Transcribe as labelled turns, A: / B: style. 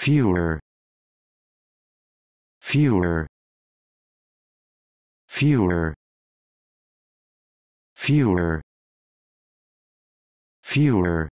A: fewer fewer fewer fewer fewer